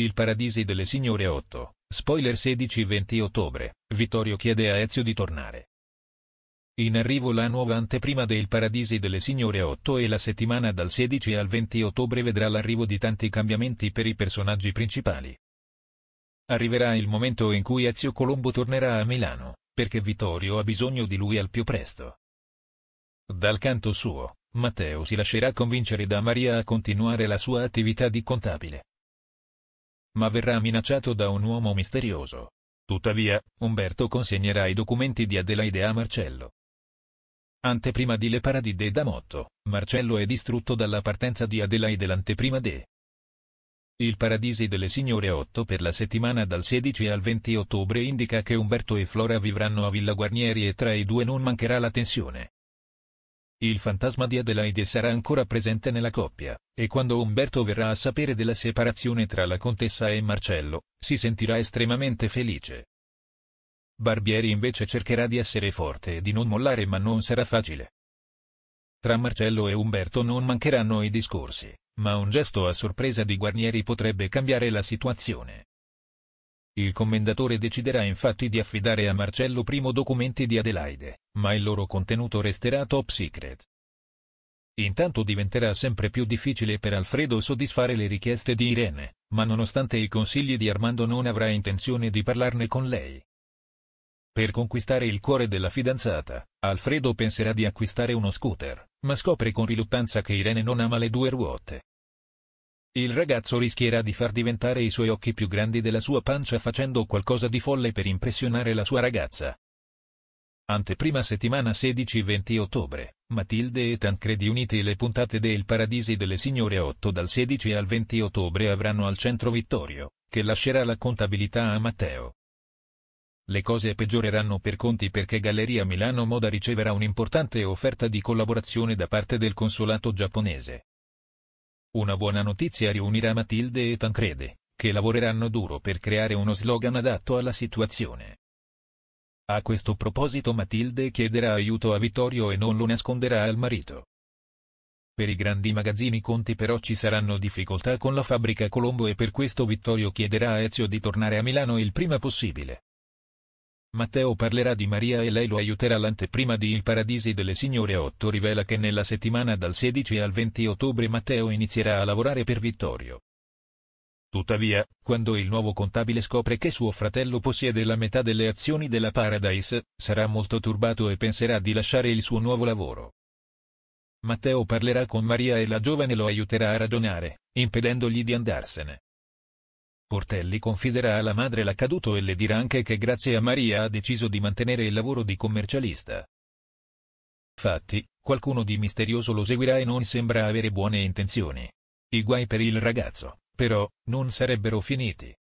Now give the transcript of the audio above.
Il Paradisi delle Signore 8, spoiler 16-20 ottobre, Vittorio chiede a Ezio di tornare. In arrivo la nuova anteprima del Paradisi delle Signore 8 e la settimana dal 16 al 20 ottobre vedrà l'arrivo di tanti cambiamenti per i personaggi principali. Arriverà il momento in cui Ezio Colombo tornerà a Milano, perché Vittorio ha bisogno di lui al più presto. Dal canto suo, Matteo si lascerà convincere da Maria a continuare la sua attività di contabile ma verrà minacciato da un uomo misterioso. Tuttavia, Umberto consegnerà i documenti di Adelaide a Marcello. Anteprima di Le Paradis da Motto, Marcello è distrutto dalla partenza di Adelaide l'anteprima de. Il Paradisi delle Signore 8 per la settimana dal 16 al 20 ottobre indica che Umberto e Flora vivranno a Villa Guarnieri e tra i due non mancherà la tensione. Il fantasma di Adelaide sarà ancora presente nella coppia, e quando Umberto verrà a sapere della separazione tra la contessa e Marcello, si sentirà estremamente felice. Barbieri invece cercherà di essere forte e di non mollare ma non sarà facile. Tra Marcello e Umberto non mancheranno i discorsi, ma un gesto a sorpresa di Guarnieri potrebbe cambiare la situazione. Il commendatore deciderà infatti di affidare a Marcello I documenti di Adelaide, ma il loro contenuto resterà top secret. Intanto diventerà sempre più difficile per Alfredo soddisfare le richieste di Irene, ma nonostante i consigli di Armando non avrà intenzione di parlarne con lei. Per conquistare il cuore della fidanzata, Alfredo penserà di acquistare uno scooter, ma scopre con riluttanza che Irene non ama le due ruote, il ragazzo rischierà di far diventare i suoi occhi più grandi della sua pancia facendo qualcosa di folle per impressionare la sua ragazza. Anteprima settimana 16-20 ottobre, Matilde e Tancredi uniti le puntate del Paradisi delle Signore 8 dal 16 al 20 ottobre avranno al centro Vittorio, che lascerà la contabilità a Matteo. Le cose peggioreranno per conti perché Galleria Milano Moda riceverà un'importante offerta di collaborazione da parte del consolato giapponese. Una buona notizia riunirà Matilde e Tancrede, che lavoreranno duro per creare uno slogan adatto alla situazione. A questo proposito Matilde chiederà aiuto a Vittorio e non lo nasconderà al marito. Per i grandi magazzini conti però ci saranno difficoltà con la fabbrica Colombo e per questo Vittorio chiederà a Ezio di tornare a Milano il prima possibile. Matteo parlerà di Maria e lei lo aiuterà l'anteprima di Il Paradisi delle Signore 8 rivela che nella settimana dal 16 al 20 ottobre Matteo inizierà a lavorare per Vittorio. Tuttavia, quando il nuovo contabile scopre che suo fratello possiede la metà delle azioni della Paradise, sarà molto turbato e penserà di lasciare il suo nuovo lavoro. Matteo parlerà con Maria e la giovane lo aiuterà a ragionare, impedendogli di andarsene. Portelli confiderà alla madre l'accaduto e le dirà anche che grazie a Maria ha deciso di mantenere il lavoro di commercialista. Infatti, qualcuno di misterioso lo seguirà e non sembra avere buone intenzioni. I guai per il ragazzo, però, non sarebbero finiti.